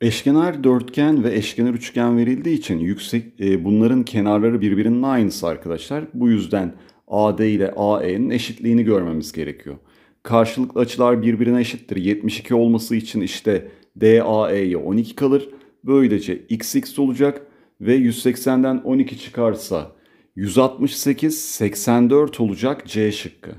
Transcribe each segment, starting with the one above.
Eşkenar dörtgen ve eşkenar üçgen verildiği için yüksek e, bunların kenarları birbirinin aynısı arkadaşlar. Bu yüzden AD ile AE'nin eşitliğini görmemiz gerekiyor. Karşılıklı açılar birbirine eşittir. 72 olması için işte DAE'ye 12 kalır. Böylece XX olacak ve 180'den 12 çıkarsa 168 84 olacak C şıkkı.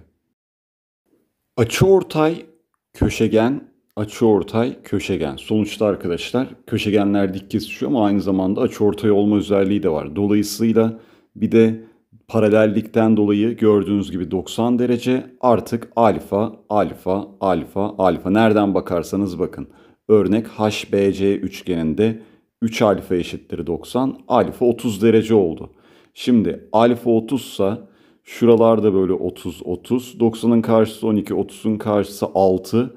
Açı ortay, köşegen Açı ortay köşegen. Sonuçta arkadaşlar köşegenler dik kesişiyor ama aynı zamanda açı açıortay olma özelliği de var. Dolayısıyla bir de paralellikten dolayı gördüğünüz gibi 90 derece artık alfa, alfa, alfa, alfa. Nereden bakarsanız bakın. Örnek HBC üçgeninde 3 alfa eşittir 90, alfa 30 derece oldu. Şimdi alfa 30 ise şuralarda böyle 30, 30, 90'ın karşısı 12, 30'un karşısı 6,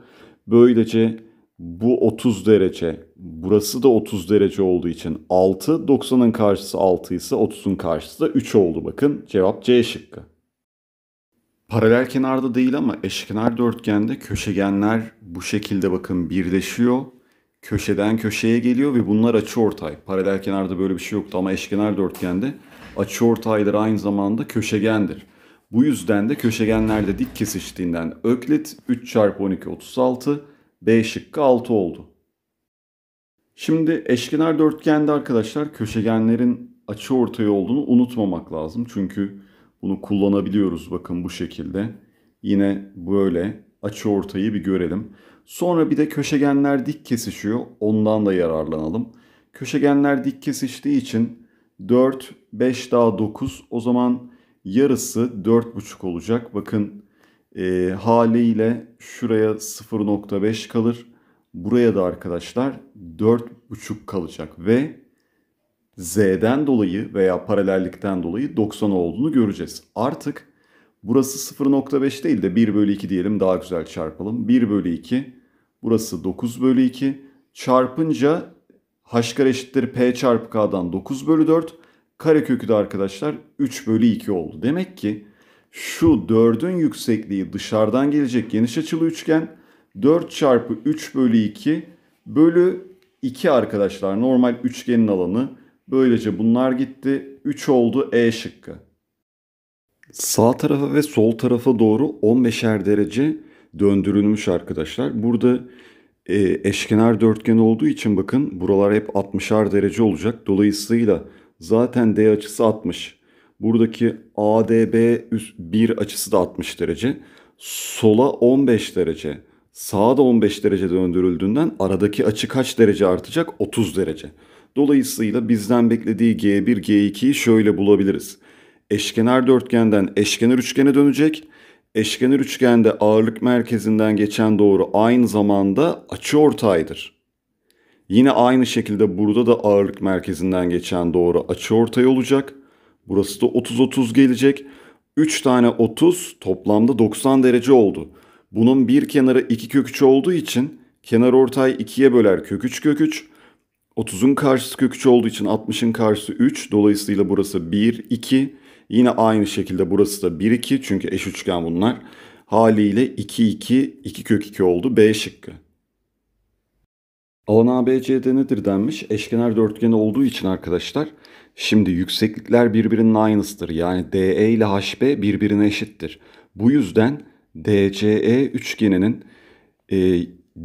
Böylece bu 30 derece, burası da 30 derece olduğu için 6, 90'ın karşısı 6 ise 30'un karşısı da 3 oldu bakın. Cevap C şıkkı. Paralel kenarda değil ama eşkenar dörtgende köşegenler bu şekilde bakın birleşiyor. Köşeden köşeye geliyor ve bunlar açıortay. Paralel kenarda böyle bir şey yoktu ama eşkenar dörtgende açıortaylar aynı zamanda köşegendir. Bu yüzden de köşegenlerde dik kesiştiğinden öklit 3 çarpı 12 36, B şıkkı 6 oldu. Şimdi eşkenar dörtgende arkadaşlar köşegenlerin açı ortayı olduğunu unutmamak lazım. Çünkü bunu kullanabiliyoruz bakın bu şekilde. Yine böyle açı ortayı bir görelim. Sonra bir de köşegenler dik kesişiyor. Ondan da yararlanalım. Köşegenler dik kesiştiği için 4, 5 daha 9. O zaman yarısı 4,5 olacak. Bakın e, haliyle şuraya 0.5 kalır. Buraya da arkadaşlar 4,5 kalacak ve z'den dolayı veya paralellikten dolayı 90 olduğunu göreceğiz. Artık burası 0.5 değil de 1 bölü 2 diyelim daha güzel çarpalım. 1 bölü 2 burası 9 bölü 2 çarpınca h kare eşittir p çarpı k'dan 9 bölü 4 Karekökü de arkadaşlar 3 bölü 2 oldu. Demek ki şu 4'ün yüksekliği dışarıdan gelecek geniş açılı üçgen 4 çarpı 3 bölü 2 bölü 2 arkadaşlar normal üçgenin alanı. Böylece bunlar gitti. 3 oldu E şıkkı. Sağ tarafa ve sol tarafa doğru 15'er derece döndürülmüş arkadaşlar. Burada e, eşkenar dörtgen olduğu için bakın buralar hep 60'ar derece olacak. Dolayısıyla Zaten D açısı 60. Buradaki ADB 1 açısı da 60 derece. Sola 15 derece. Sağa da 15 derece döndürüldüğünden aradaki açı kaç derece artacak? 30 derece. Dolayısıyla bizden beklediği G1, G2'yi şöyle bulabiliriz. Eşkenar dörtgenden eşkenar üçgene dönecek. Eşkenar üçgende ağırlık merkezinden geçen doğru aynı zamanda açı ortaydır. Yine aynı şekilde burada da ağırlık merkezinden geçen doğru açı ortaya olacak. Burası da 30-30 gelecek. 3 tane 30 toplamda 90 derece oldu. Bunun bir kenarı 2 kök 3 olduğu için kenar ortay 2'ye böler kök 3 kök 3. 30'un karşısı kök 3 olduğu için 60'ın karşısı 3. Dolayısıyla burası 1, 2. Yine aynı şekilde burası da 1, 2. Çünkü eş üçgen bunlar. Haliyle 2, 2, 2 kök 2 oldu. B şıkkı. Alan ABC'de nedir denmiş? Eşkenar dörtgeni olduğu için arkadaşlar şimdi yükseklikler birbirinin aynısıdır. Yani DE ile HB birbirine eşittir. Bu yüzden DCE üçgeninin e,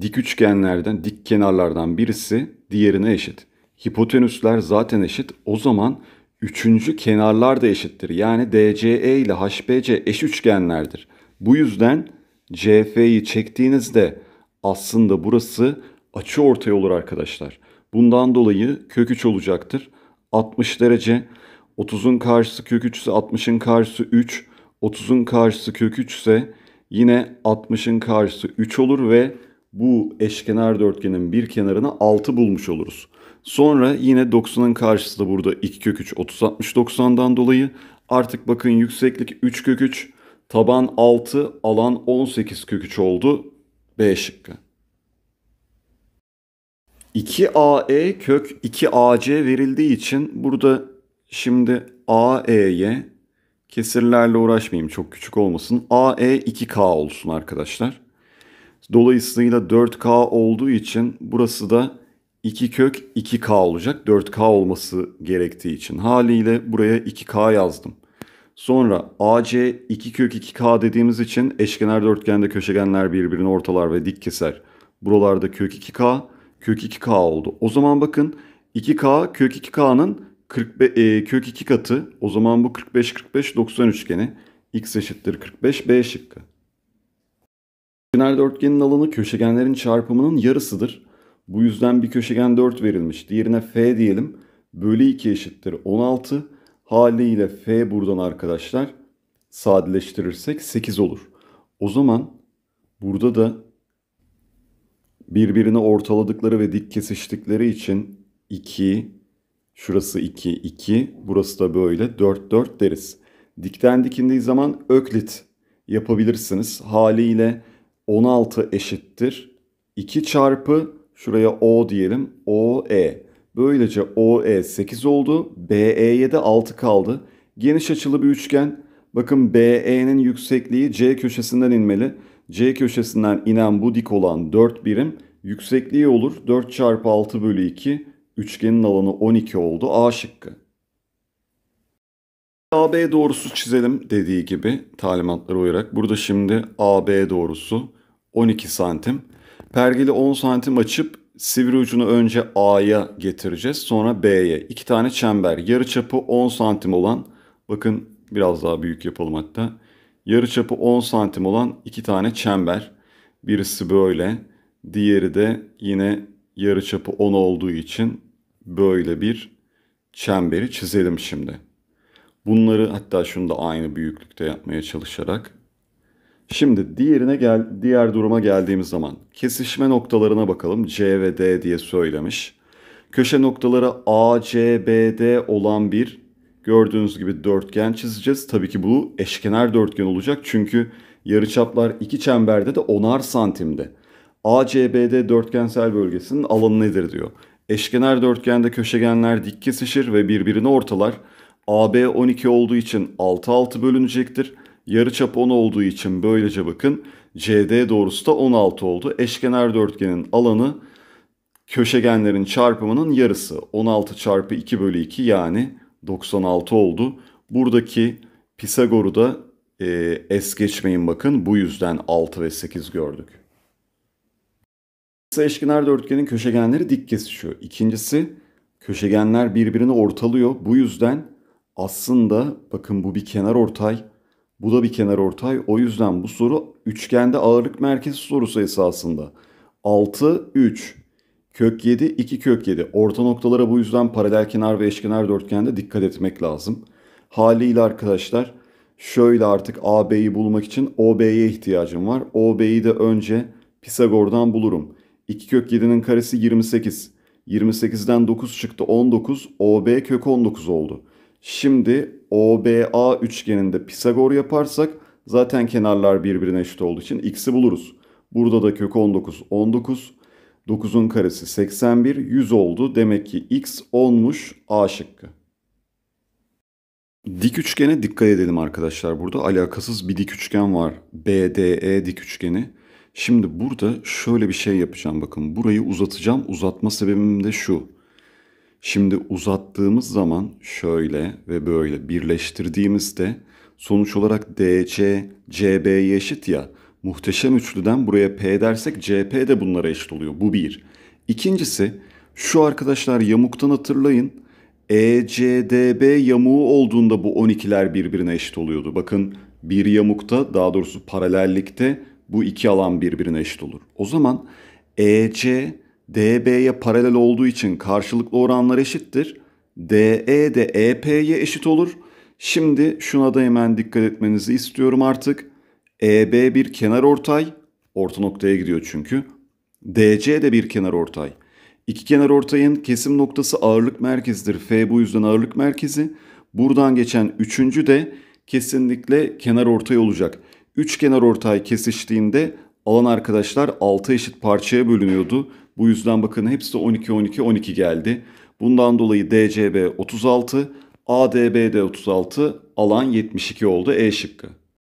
dik üçgenlerden, dik kenarlardan birisi diğerine eşit. Hipotenüsler zaten eşit. O zaman üçüncü kenarlar da eşittir. Yani DCE ile HBC eş üçgenlerdir. Bu yüzden CF'yi çektiğinizde aslında burası açı ortaya olur arkadaşlar. Bundan dolayı kök 3 olacaktır. 60 derece 30'un karşısı kök 3 ise 60'ın karşısı 3, 30'un karşısı kök 3 ise yine 60'ın karşısı 3 olur ve bu eşkenar dörtgenin bir kenarına 6 bulmuş oluruz. Sonra yine 90'ın karşısı da burada 2 kök 3 30 60 90'dan dolayı artık bakın yükseklik 3 kök 3 taban 6 alan 18 kök 3 oldu B şıkkı. 2AE kök 2AC verildiği için burada şimdi AE'ye kesirlerle uğraşmayayım çok küçük olmasın. AE 2K olsun arkadaşlar. Dolayısıyla 4K olduğu için burası da 2 kök 2K olacak. 4K olması gerektiği için. Haliyle buraya 2K yazdım. Sonra AC 2 kök 2K dediğimiz için eşkenar dörtgende köşegenler birbirini ortalar ve dik keser. Buralarda kök 2K kök 2k oldu. O zaman bakın 2k kök 2k'nın 45, e, kök 2 katı. O zaman bu 45 45 90 üçgeni. x eşittir 45 b şıkkı. Genel dörtgenin alanı köşegenlerin çarpımının yarısıdır. Bu yüzden bir köşegen 4 verilmiş. Diğerine f diyelim. Bölü 2 eşittir 16. Haliyle f buradan arkadaşlar sadeleştirirsek 8 olur. O zaman burada da birbirini ortaladıkları ve dik kesiştikleri için 2, şurası 2, 2, burası da böyle 4, 4 deriz. Dikten dikindiği zaman öklit yapabilirsiniz. Haliyle 16 eşittir. 2 çarpı şuraya O diyelim. O E. Böylece O E 8 oldu. BE'ye de 6 kaldı. Geniş açılı bir üçgen. Bakın BE'nin yüksekliği C köşesinden inmeli. C köşesinden inen bu dik olan 4 birim yüksekliği olur 4 çarpı 6 bölü 2 üçgenin alanı 12 oldu A şıkkı. AB doğrusu çizelim dediği gibi talimatlara uyarak burada şimdi AB doğrusu 12 santim. Pergeli 10 santim açıp sivri ucunu önce A'ya getireceğiz sonra B'ye. iki tane çember yarı çapı 10 santim olan bakın biraz daha büyük yapalım hatta yarıçapı 10 santim olan iki tane çember. Birisi böyle, diğeri de yine yarıçapı 10 olduğu için böyle bir çemberi çizelim şimdi. Bunları hatta şunu da aynı büyüklükte yapmaya çalışarak. Şimdi diğerine gel diğer duruma geldiğimiz zaman kesişme noktalarına bakalım. C ve D diye söylemiş. Köşe noktaları A, C, B, D olan bir Gördüğünüz gibi dörtgen çizeceğiz. Tabii ki bu eşkenar dörtgen olacak. Çünkü yarıçaplar iki çemberde de onar santimde. ACBD dörtgensel bölgesinin alanı nedir diyor. Eşkenar dörtgende köşegenler dik kesişir ve birbirini ortalar. AB 12 olduğu için 6 6 bölünecektir. Yarıçap 10 olduğu için böylece bakın CD doğrusu da 16 oldu. Eşkenar dörtgenin alanı köşegenlerin çarpımının yarısı. 16 çarpı 2 bölü 2 yani 96 oldu. Buradaki Pisagor'u da e, es geçmeyin bakın. Bu yüzden 6 ve 8 gördük. Kısa eşkenar dörtgenin köşegenleri dik kesişiyor. İkincisi köşegenler birbirini ortalıyor. Bu yüzden aslında bakın bu bir kenar ortay. Bu da bir kenar ortay. O yüzden bu soru üçgende ağırlık merkezi sorusu esasında. 6, 3. Kök 7, 2 kök 7. Orta noktalara bu yüzden paralel kenar ve eşkenar dörtgende dikkat etmek lazım. Haliyle arkadaşlar şöyle artık AB'yi bulmak için OB'ye ihtiyacım var. OB'yi de önce Pisagor'dan bulurum. 2 kök 7'nin karesi 28. 28'den 9 çıktı 19. OB kök 19 oldu. Şimdi OBA üçgeninde Pisagor yaparsak zaten kenarlar birbirine eşit olduğu için x'i buluruz. Burada da kök 19 19. 9'un karesi 81, 100 oldu. Demek ki x 10'muş A şıkkı. Dik üçgene dikkat edelim arkadaşlar burada. Alakasız bir dik üçgen var. BDE dik üçgeni. Şimdi burada şöyle bir şey yapacağım bakın. Burayı uzatacağım. Uzatma sebebim de şu. Şimdi uzattığımız zaman şöyle ve böyle birleştirdiğimizde sonuç olarak DC, CB'ye eşit ya muhteşem üçlüden buraya P dersek CP de bunlara eşit oluyor. Bu bir. İkincisi şu arkadaşlar yamuktan hatırlayın. ECDB yamuğu olduğunda bu 12'ler birbirine eşit oluyordu. Bakın bir yamukta daha doğrusu paralellikte bu iki alan birbirine eşit olur. O zaman EC DB'ye paralel olduğu için karşılıklı oranlar eşittir. E DE de EP'ye eşit olur. Şimdi şuna da hemen dikkat etmenizi istiyorum artık. EB bir kenar ortay. Orta noktaya gidiyor çünkü. DC de bir kenar ortay. İki kenar ortayın kesim noktası ağırlık merkezidir. F bu yüzden ağırlık merkezi. Buradan geçen üçüncü de kesinlikle kenar ortay olacak. Üç kenar ortay kesiştiğinde alan arkadaşlar 6 eşit parçaya bölünüyordu. Bu yüzden bakın hepsi 12 12 12 geldi. Bundan dolayı DCB 36, ADB de 36, alan 72 oldu E şıkkı.